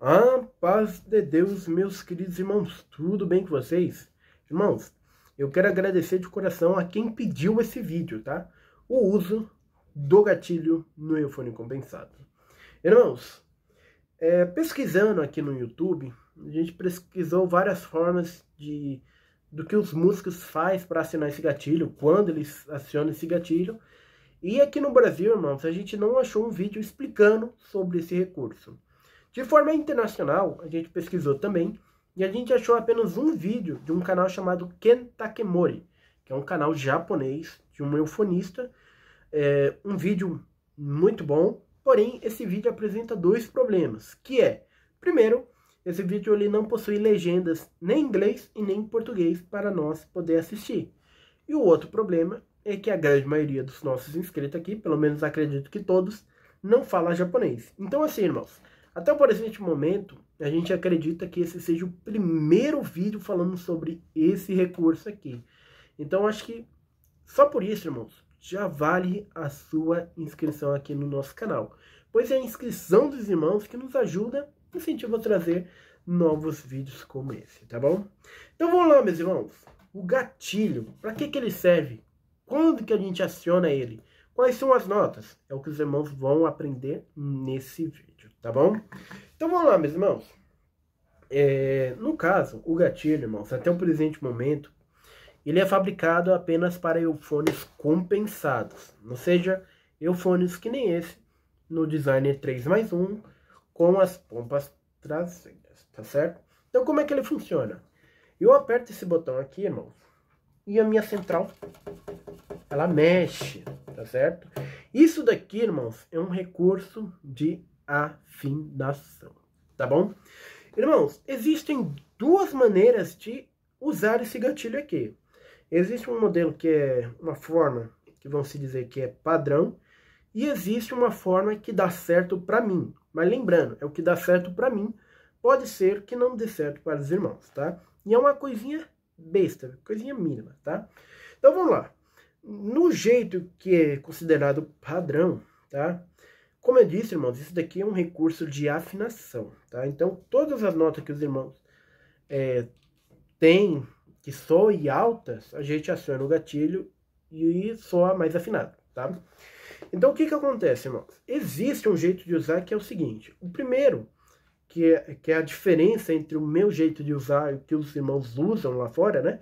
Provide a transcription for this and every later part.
A paz de Deus, meus queridos irmãos, tudo bem com vocês? Irmãos, eu quero agradecer de coração a quem pediu esse vídeo, tá? O uso do gatilho no iPhone compensado. Irmãos, é, pesquisando aqui no YouTube, a gente pesquisou várias formas de do que os músicos faz para acionar esse gatilho, quando eles acionam esse gatilho. E aqui no Brasil, irmãos, a gente não achou um vídeo explicando sobre esse recurso. De forma internacional, a gente pesquisou também e a gente achou apenas um vídeo de um canal chamado Ken Takemori, que é um canal japonês de um eufonista. É um vídeo muito bom, porém esse vídeo apresenta dois problemas, que é, primeiro, esse vídeo ele não possui legendas nem em inglês e nem em português para nós poder assistir. E o outro problema é que a grande maioria dos nossos inscritos aqui, pelo menos acredito que todos, não fala japonês. Então assim, irmãos, até o presente momento, a gente acredita que esse seja o primeiro vídeo falando sobre esse recurso aqui. Então, acho que só por isso, irmãos, já vale a sua inscrição aqui no nosso canal. Pois é a inscrição dos irmãos que nos ajuda, incentiva a trazer novos vídeos como esse, tá bom? Então vamos lá, meus irmãos. O gatilho, para que, que ele serve? Quando que a gente aciona ele? Quais são as notas? É o que os irmãos vão aprender nesse vídeo tá bom? Então vamos lá, meus irmãos. É, no caso, o gatilho, irmãos, até o presente momento, ele é fabricado apenas para eufones compensados, ou seja, eufones que nem esse, no designer 3 mais 1, com as pompas traseiras, tá certo? Então como é que ele funciona? Eu aperto esse botão aqui, irmão e a minha central, ela mexe, tá certo? Isso daqui, irmãos, é um recurso de afinação, tá bom? Irmãos, existem duas maneiras de usar esse gatilho aqui. Existe um modelo que é uma forma que vão se dizer que é padrão e existe uma forma que dá certo para mim. Mas lembrando, é o que dá certo para mim, pode ser que não dê certo para os irmãos, tá? E é uma coisinha besta, coisinha mínima, tá? Então vamos lá. No jeito que é considerado padrão, tá? Como eu disse, irmãos, isso daqui é um recurso de afinação, tá? Então, todas as notas que os irmãos é, têm, que soem altas, a gente aciona o gatilho e soa mais afinado, tá? Então, o que que acontece, irmãos? Existe um jeito de usar que é o seguinte. O primeiro, que é, que é a diferença entre o meu jeito de usar e o que os irmãos usam lá fora, né?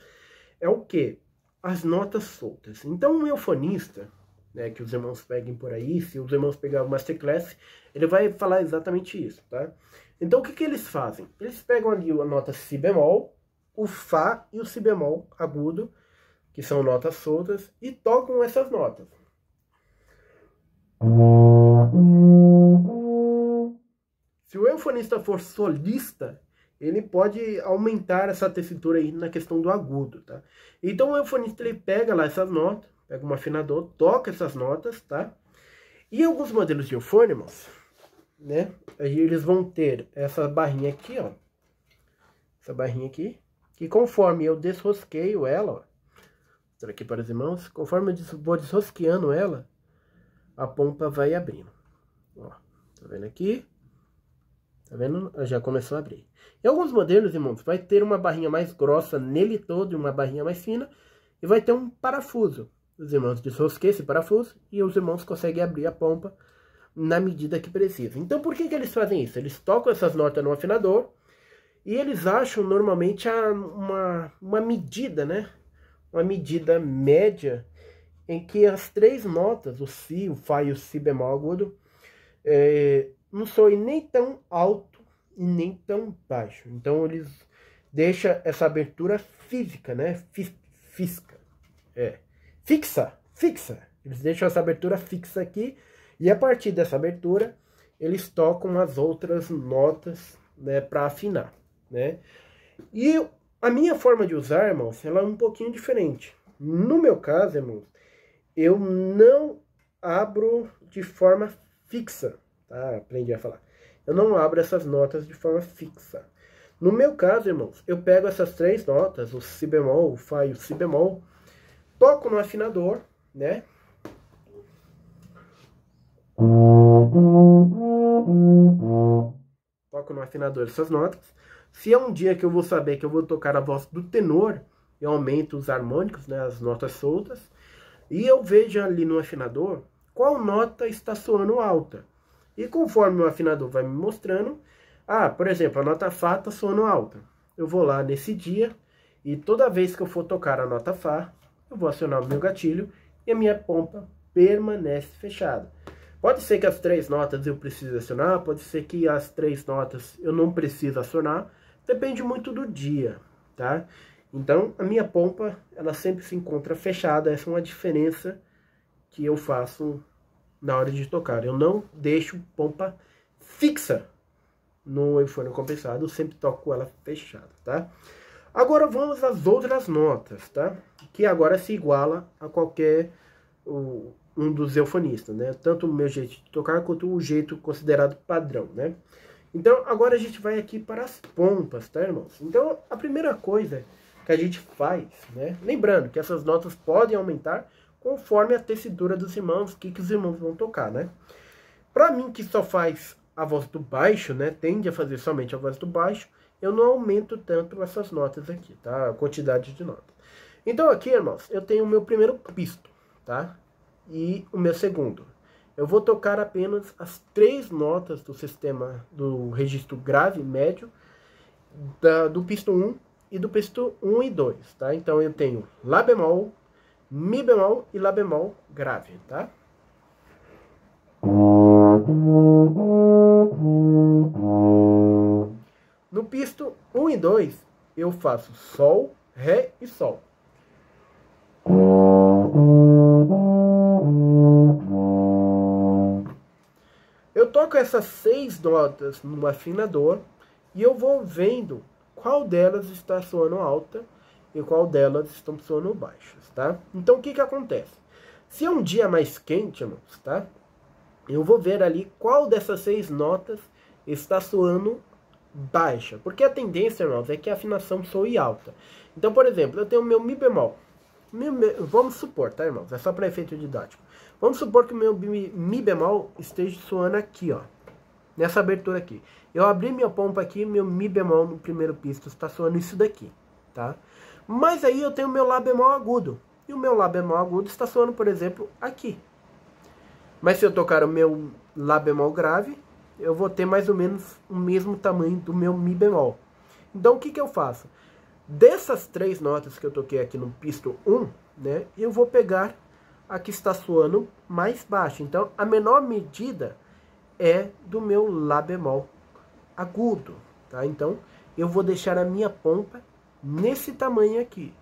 É o que? As notas soltas. Então, um eufonista, né, que os irmãos peguem por aí, se os irmãos pegarem o Masterclass, ele vai falar exatamente isso, tá? Então, o que, que eles fazem? Eles pegam ali a nota si bemol, o fá e o si bemol agudo, que são notas soltas, e tocam essas notas. Se o eufonista for solista, ele pode aumentar essa tessitura aí na questão do agudo, tá? Então o eufonista ele pega lá essas notas, pega um afinador, toca essas notas, tá? E alguns modelos de eufônimos, né? Aí Eles vão ter essa barrinha aqui, ó. Essa barrinha aqui. E conforme eu desrosqueio ela, ó. aqui para os irmãos. Conforme eu vou desrosqueando ela, a pompa vai abrindo. Ó, tá vendo aqui? Tá vendo? Já começou a abrir. Em alguns modelos, irmãos, vai ter uma barrinha mais grossa nele todo e uma barrinha mais fina. E vai ter um parafuso. Os irmãos desrosqueiam esse parafuso e os irmãos conseguem abrir a pompa na medida que precisa. Então, por que, que eles fazem isso? Eles tocam essas notas no afinador e eles acham normalmente uma, uma medida, né? Uma medida média em que as três notas, o Si, o Fá e o Si bemol agudo, é, não soem nem tão alto e nem tão baixo. Então, eles deixam essa abertura física, né? Física, fisca. É fixa, fixa. Eles deixam essa abertura fixa aqui e a partir dessa abertura eles tocam as outras notas né, para afinar, né? E a minha forma de usar, irmãos, ela é um pouquinho diferente. No meu caso, irmãos, eu não abro de forma fixa, tá? Aprendi a falar. Eu não abro essas notas de forma fixa. No meu caso, irmãos, eu pego essas três notas, o si bemol, o fá e o si bemol, toco no afinador, né? Toco no afinador essas notas. Se é um dia que eu vou saber que eu vou tocar a voz do tenor, eu aumento os harmônicos, né, as notas soltas, e eu vejo ali no afinador qual nota está soando alta. E conforme o afinador vai me mostrando, ah, por exemplo, a nota Fá está soando alta. Eu vou lá nesse dia e toda vez que eu for tocar a nota Fá, eu vou acionar o meu gatilho e a minha pompa permanece fechada. Pode ser que as três notas eu precise acionar, pode ser que as três notas eu não precise acionar, depende muito do dia, tá? Então, a minha pompa, ela sempre se encontra fechada, essa é uma diferença que eu faço na hora de tocar. Eu não deixo pompa fixa no eufônio compensado, eu sempre toco ela fechada, tá? Agora vamos às outras notas, tá? que agora se iguala a qualquer um dos eufonistas, né? Tanto o meu jeito de tocar quanto o jeito considerado padrão, né? Então, agora a gente vai aqui para as pompas, tá, irmãos? Então, a primeira coisa que a gente faz, né? Lembrando que essas notas podem aumentar conforme a tecidura dos irmãos, o que, que os irmãos vão tocar, né? Para mim, que só faz a voz do baixo, né? Tende a fazer somente a voz do baixo, eu não aumento tanto essas notas aqui, tá? A quantidade de notas. Então aqui, irmãos, eu tenho o meu primeiro pisto, tá? E o meu segundo. Eu vou tocar apenas as três notas do sistema do registro grave médio, da, do pisto 1 e do pisto 1 e 2, tá? Então eu tenho Lá bemol, Mi bemol e Lá bemol grave, tá? No pisto 1 e 2, eu faço Sol, Ré e Sol. Coloco essas seis notas no afinador e eu vou vendo qual delas está soando alta e qual delas estão soando baixas, tá? Então o que que acontece? Se é um dia mais quente, irmãos, tá? Eu vou ver ali qual dessas seis notas está soando baixa, porque a tendência, irmãos, é que a afinação soe alta. Então, por exemplo, eu tenho meu mi bemol, Vamos supor, tá, irmãos? É só para efeito didático. Vamos supor que o meu Mi bemol esteja soando aqui, ó. Nessa abertura aqui. Eu abri minha pompa aqui, meu Mi bemol no primeiro pisto está soando isso daqui, tá? Mas aí eu tenho meu Lá bemol agudo. E o meu Lá bemol agudo está soando, por exemplo, aqui. Mas se eu tocar o meu Lá bemol grave, eu vou ter mais ou menos o mesmo tamanho do meu Mi bemol. Então o que, que eu faço? Dessas três notas que eu toquei aqui no pisto 1, né, eu vou pegar a que está soando mais baixa. Então, a menor medida é do meu Lá bemol agudo. Tá? Então, eu vou deixar a minha pompa nesse tamanho aqui.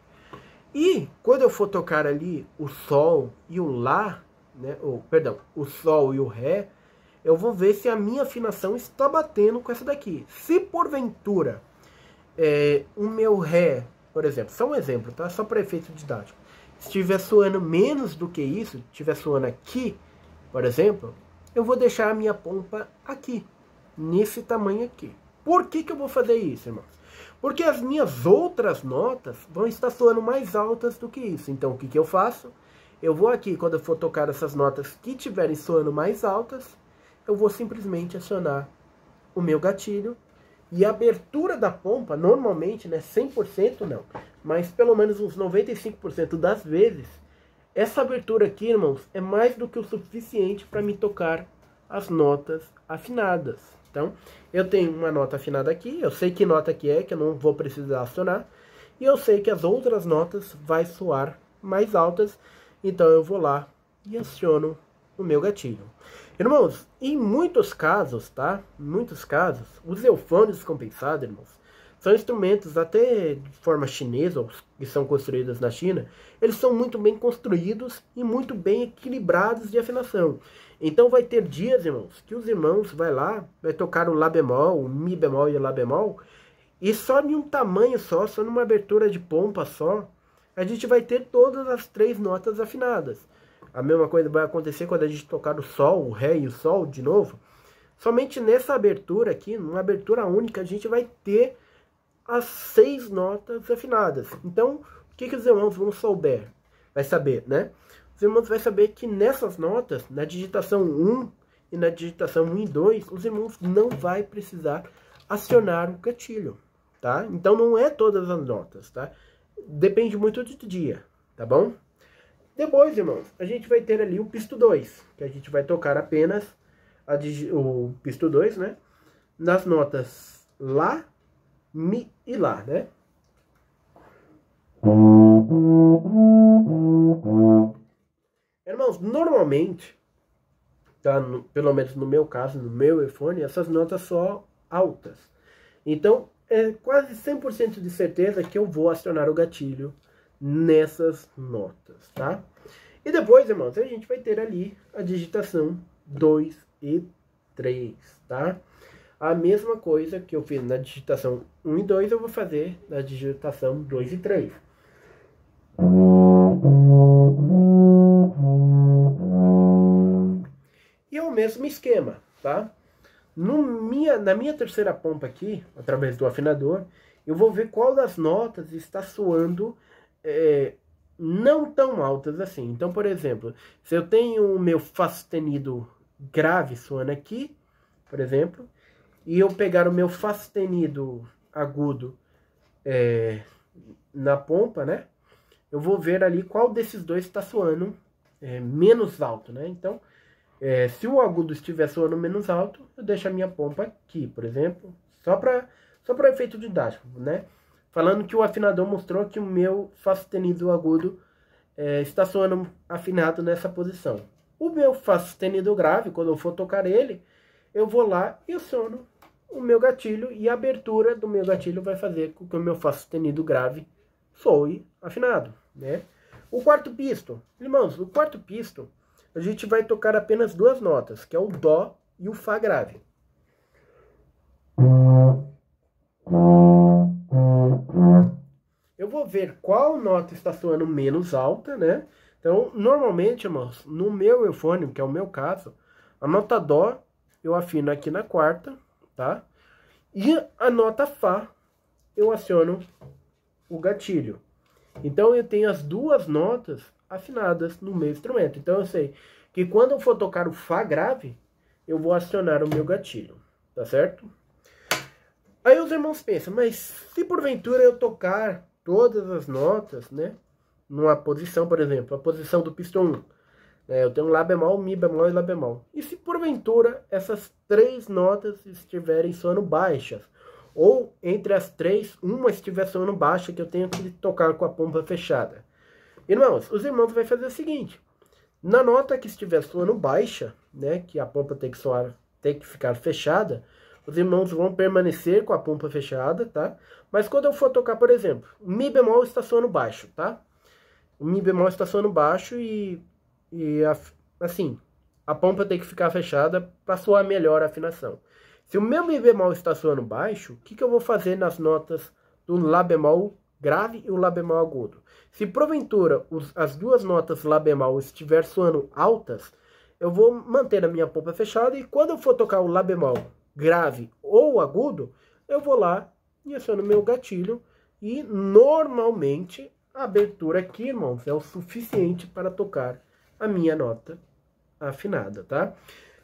E quando eu for tocar ali o Sol e o Lá, né, ou, perdão, o Sol e o Ré, eu vou ver se a minha afinação está batendo com essa daqui. Se porventura é, o meu ré, por exemplo, só um exemplo, tá? Só para efeito didático. Se estiver suando menos do que isso, estiver soando aqui, por exemplo, eu vou deixar a minha pompa aqui, nesse tamanho aqui. Por que, que eu vou fazer isso, irmão? Porque as minhas outras notas vão estar soando mais altas do que isso. Então, o que, que eu faço? Eu vou aqui, quando eu for tocar essas notas que estiverem soando mais altas, eu vou simplesmente acionar o meu gatilho e a abertura da pompa, normalmente, né, 100% não, mas pelo menos uns 95% das vezes, essa abertura aqui, irmãos, é mais do que o suficiente para me tocar as notas afinadas. Então, eu tenho uma nota afinada aqui, eu sei que nota que é, que eu não vou precisar acionar, e eu sei que as outras notas vai soar mais altas, então eu vou lá e aciono o meu gatilho. Irmãos, em muitos casos, tá? Em muitos casos, os eufones compensados, irmãos, são instrumentos até de forma chinesa, que são construídos na China, eles são muito bem construídos e muito bem equilibrados de afinação. Então vai ter dias, irmãos, que os irmãos vai lá, vai tocar o lá bemol, o mi bemol e o lá bemol, e só em um tamanho só, só numa abertura de pompa só, a gente vai ter todas as três notas afinadas. A mesma coisa vai acontecer quando a gente tocar o Sol, o Ré e o Sol de novo. Somente nessa abertura aqui, numa abertura única, a gente vai ter as seis notas afinadas. Então, o que, que os irmãos vão souber? Vai saber, né? Os irmãos vão saber que nessas notas, na digitação 1 e na digitação 1 e 2, os irmãos não vai precisar acionar o gatilho, tá? Então, não é todas as notas, tá? Depende muito do dia, tá bom? Depois, irmãos, a gente vai ter ali o pisto 2, que a gente vai tocar apenas o pisto 2, né? Nas notas Lá, Mi e Lá, né? Irmãos, normalmente, tá, no, pelo menos no meu caso, no meu iPhone, essas notas só altas. Então, é quase 100% de certeza que eu vou acionar o gatilho nessas notas, tá? E depois, irmãos, a gente vai ter ali a digitação 2 e 3, tá? A mesma coisa que eu fiz na digitação 1 e 2, eu vou fazer na digitação 2 e 3. E é o mesmo esquema, tá? No minha, na minha terceira pompa aqui, através do afinador, eu vou ver qual das notas está soando é, não tão altas assim. Então, por exemplo, se eu tenho o meu Fá sustenido grave suando aqui, por exemplo, e eu pegar o meu Fá sustenido agudo é, na pompa, né? Eu vou ver ali qual desses dois está suando é, menos alto, né? Então, é, se o agudo estiver suando menos alto, eu deixo a minha pompa aqui, por exemplo, só para só para efeito didático, né? falando que o afinador mostrou que o meu Fá sustenido agudo é, está soando afinado nessa posição. O meu Fá sustenido grave, quando eu for tocar ele, eu vou lá e sono o meu gatilho e a abertura do meu gatilho vai fazer com que o meu Fá sustenido grave soe afinado, né? O quarto pisto, irmãos, o quarto pisto a gente vai tocar apenas duas notas, que é o Dó e o Fá grave ver qual nota está soando menos alta, né? Então, normalmente, irmãos, no meu eufônio, que é o meu caso, a nota Dó eu afino aqui na quarta, tá? E a nota Fá eu aciono o gatilho. Então, eu tenho as duas notas afinadas no meu instrumento. Então, eu sei que quando eu for tocar o Fá grave, eu vou acionar o meu gatilho, tá certo? Aí os irmãos pensam, mas se porventura eu tocar todas as notas, né? Numa posição, por exemplo, a posição do pistão 1. né, eu tenho Lá bemol, Mi bemol e Lá bemol. E se porventura essas três notas estiverem soando baixas, ou entre as três, uma estiver soando baixa, que eu tenho que tocar com a pompa fechada. Irmãos, os irmãos vão fazer o seguinte: na nota que estiver soando baixa, né, que a pompa tem que soar, tem que ficar fechada, os irmãos vão permanecer com a pompa fechada, tá? Mas quando eu for tocar, por exemplo, Mi bemol está soando baixo, tá? O Mi bemol está soando baixo e, e a, assim, a pompa tem que ficar fechada para soar melhor a afinação. Se o meu Mi bemol está soando baixo, o que, que eu vou fazer nas notas do Lá bemol grave e o Lá bemol agudo? Se porventura os, as duas notas Lá bemol estiver soando altas, eu vou manter a minha pompa fechada e quando eu for tocar o Lá bemol grave ou agudo, eu vou lá e aciono meu gatilho e normalmente a abertura aqui, irmãos, é o suficiente para tocar a minha nota afinada, tá?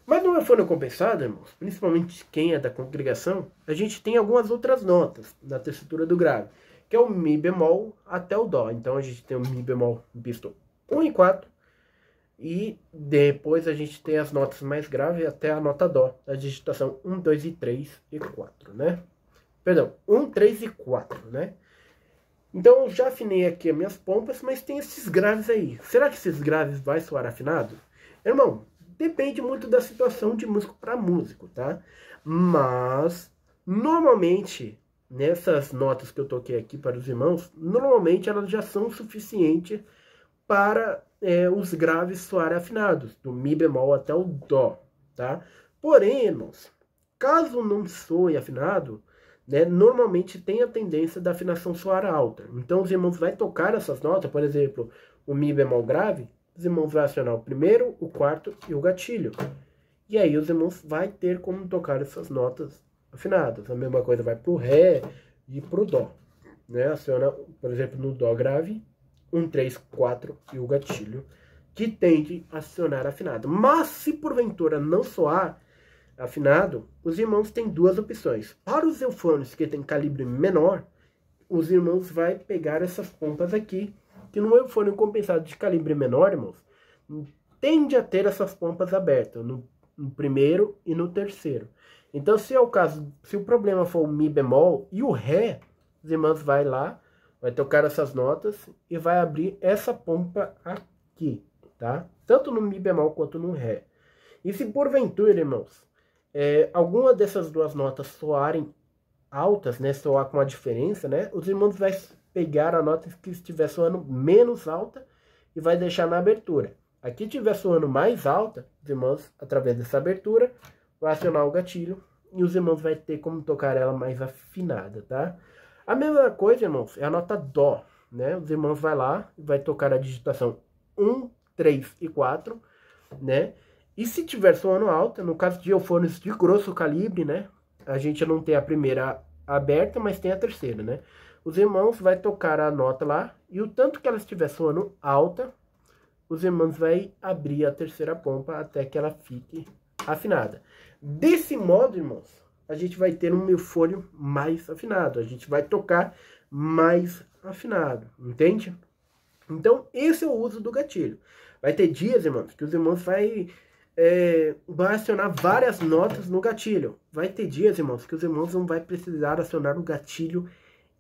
Mas é no fone compensado, irmãos, principalmente quem é da congregação, a gente tem algumas outras notas na textura do grave, que é o Mi bemol até o Dó. Então a gente tem o Mi bemol visto 1 e 4, e depois a gente tem as notas mais graves até a nota dó, a digitação 1, 2 e 3 e 4, né? Perdão, 1, 3 e 4, né? Então eu já afinei aqui as minhas pompas, mas tem esses graves aí. Será que esses graves vai soar afinado? Irmão, depende muito da situação de músico para músico, tá? Mas normalmente nessas notas que eu toquei aqui para os irmãos, normalmente elas já são suficientes para é, os graves soarem afinados, do Mi bemol até o Dó. Tá? Porém, irmãos, caso não soe afinado, né, normalmente tem a tendência da afinação soar alta. Então, os irmãos vão tocar essas notas, por exemplo, o Mi bemol grave, os irmãos vão acionar o primeiro, o quarto e o gatilho. E aí os irmãos vai ter como tocar essas notas afinadas. A mesma coisa vai para o Ré e para o Dó. Né? Aciona, por exemplo, no Dó grave, um 3, e o gatilho, que tende a acionar afinado. Mas se porventura não soar afinado, os irmãos têm duas opções. Para os eufones que têm calibre menor, os irmãos vai pegar essas pontas aqui, que no eufone compensado de calibre menor, irmãos, tende a ter essas pompas abertas no, no, primeiro e no terceiro. Então, se é o caso, se o problema for o mi bemol e o ré, os irmãos vai lá vai tocar essas notas e vai abrir essa pompa aqui, tá? Tanto no Mi bemol quanto no Ré. E se porventura, irmãos, é, alguma dessas duas notas soarem altas, né, soar com a diferença, né, os irmãos vai pegar a nota que estiver soando menos alta e vai deixar na abertura. Aqui estiver soando mais alta, os irmãos, através dessa abertura, vai acionar o gatilho e os irmãos vai ter como tocar ela mais afinada, tá? A mesma coisa, irmãos, é a nota Dó. Né? Os irmãos vai lá, vai tocar a digitação 1, 3 e 4, né? E se tiver sono alta, no caso de eufones de grosso calibre, né? A gente não tem a primeira aberta, mas tem a terceira, né? Os irmãos vai tocar a nota lá e o tanto que ela estiver sono alta, os irmãos vai abrir a terceira pompa até que ela fique afinada. Desse modo, irmãos, a gente vai ter um folho mais afinado, a gente vai tocar mais afinado, entende? Então, esse é o uso do gatilho. Vai ter dias, irmãos, que os irmãos vai, é, vai acionar várias notas no gatilho. Vai ter dias, irmãos, que os irmãos não vai precisar acionar o gatilho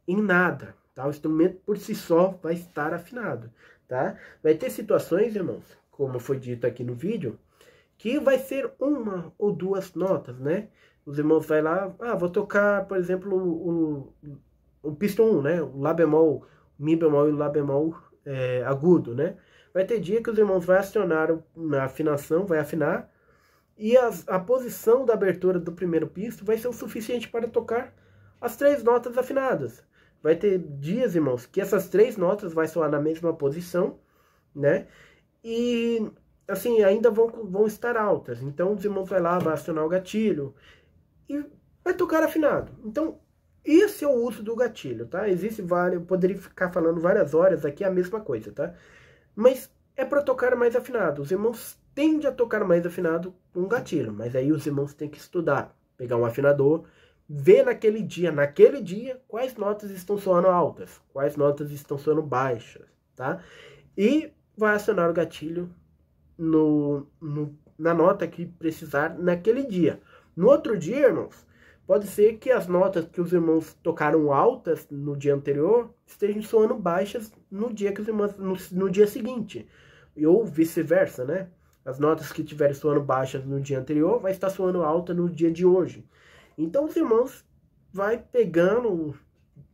em nada, tá? O instrumento por si só vai estar afinado, tá? Vai ter situações, irmãos, como foi dito aqui no vídeo, que vai ser uma ou duas notas, né? os irmãos vai lá, ah, vou tocar, por exemplo, o, o, o Piston 1, né? O Lá bemol, Mi bemol e Lá bemol é, agudo, né? Vai ter dia que os irmãos vão acionar a afinação, vai afinar, e a, a posição da abertura do primeiro pisto vai ser o suficiente para tocar as três notas afinadas. Vai ter dias, irmãos, que essas três notas vai soar na mesma posição, né? E assim, ainda vão, vão estar altas. Então os irmãos vai lá, vai acionar o gatilho, e vai tocar afinado. Então, esse é o uso do gatilho, tá? Existe vários, eu poderia ficar falando várias horas aqui é a mesma coisa, tá? Mas é para tocar mais afinado. Os irmãos tendem a tocar mais afinado com gatilho, mas aí os irmãos têm que estudar, pegar um afinador, ver naquele dia, naquele dia, quais notas estão soando altas, quais notas estão soando baixas, tá? E vai acionar o gatilho no, no na nota que precisar naquele dia. No outro dia, irmãos, pode ser que as notas que os irmãos tocaram altas no dia anterior estejam soando baixas no dia que os irmãos no, no dia seguinte, ou vice-versa, né? As notas que tiverem soando baixas no dia anterior vai estar soando alta no dia de hoje. Então os irmãos vai pegando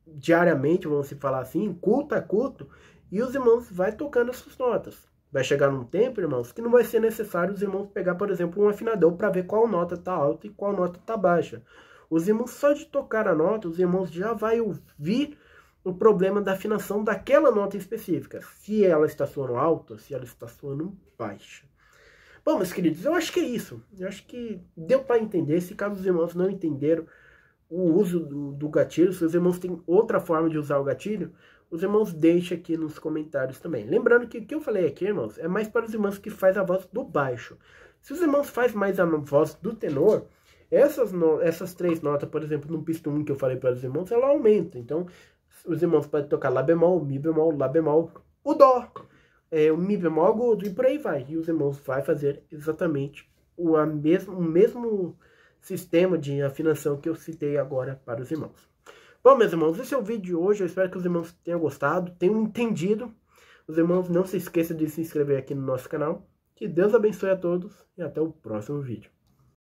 diariamente, vamos se falar assim, culto a culto, e os irmãos vai tocando as suas notas. Vai chegar num tempo, irmãos, que não vai ser necessário os irmãos pegar, por exemplo, um afinador para ver qual nota está alta e qual nota está baixa. Os irmãos, só de tocar a nota, os irmãos já vai ouvir o problema da afinação daquela nota específica. Se ela está soando alta, se ela está soando baixa. Bom, meus queridos, eu acho que é isso. Eu acho que deu para entender. Se caso os irmãos não entenderam o uso do, do gatilho, se os irmãos têm outra forma de usar o gatilho, os irmãos deixem aqui nos comentários também. Lembrando que o que eu falei aqui, irmãos, é mais para os irmãos que faz a voz do baixo. Se os irmãos faz mais a voz do tenor, essas, no, essas três notas, por exemplo, no pisto 1 que eu falei para os irmãos, ela aumenta. Então, os irmãos podem tocar Lá bemol, Mi bemol, Lá bemol, o Dó, é, o Mi bemol agudo e por aí vai. E os irmãos vai fazer exatamente o, a mesmo, o mesmo sistema de afinação que eu citei agora para os irmãos. Bom, meus irmãos, esse é o vídeo de hoje. Eu espero que os irmãos tenham gostado, tenham entendido. Os irmãos, não se esqueçam de se inscrever aqui no nosso canal. Que Deus abençoe a todos e até o próximo vídeo.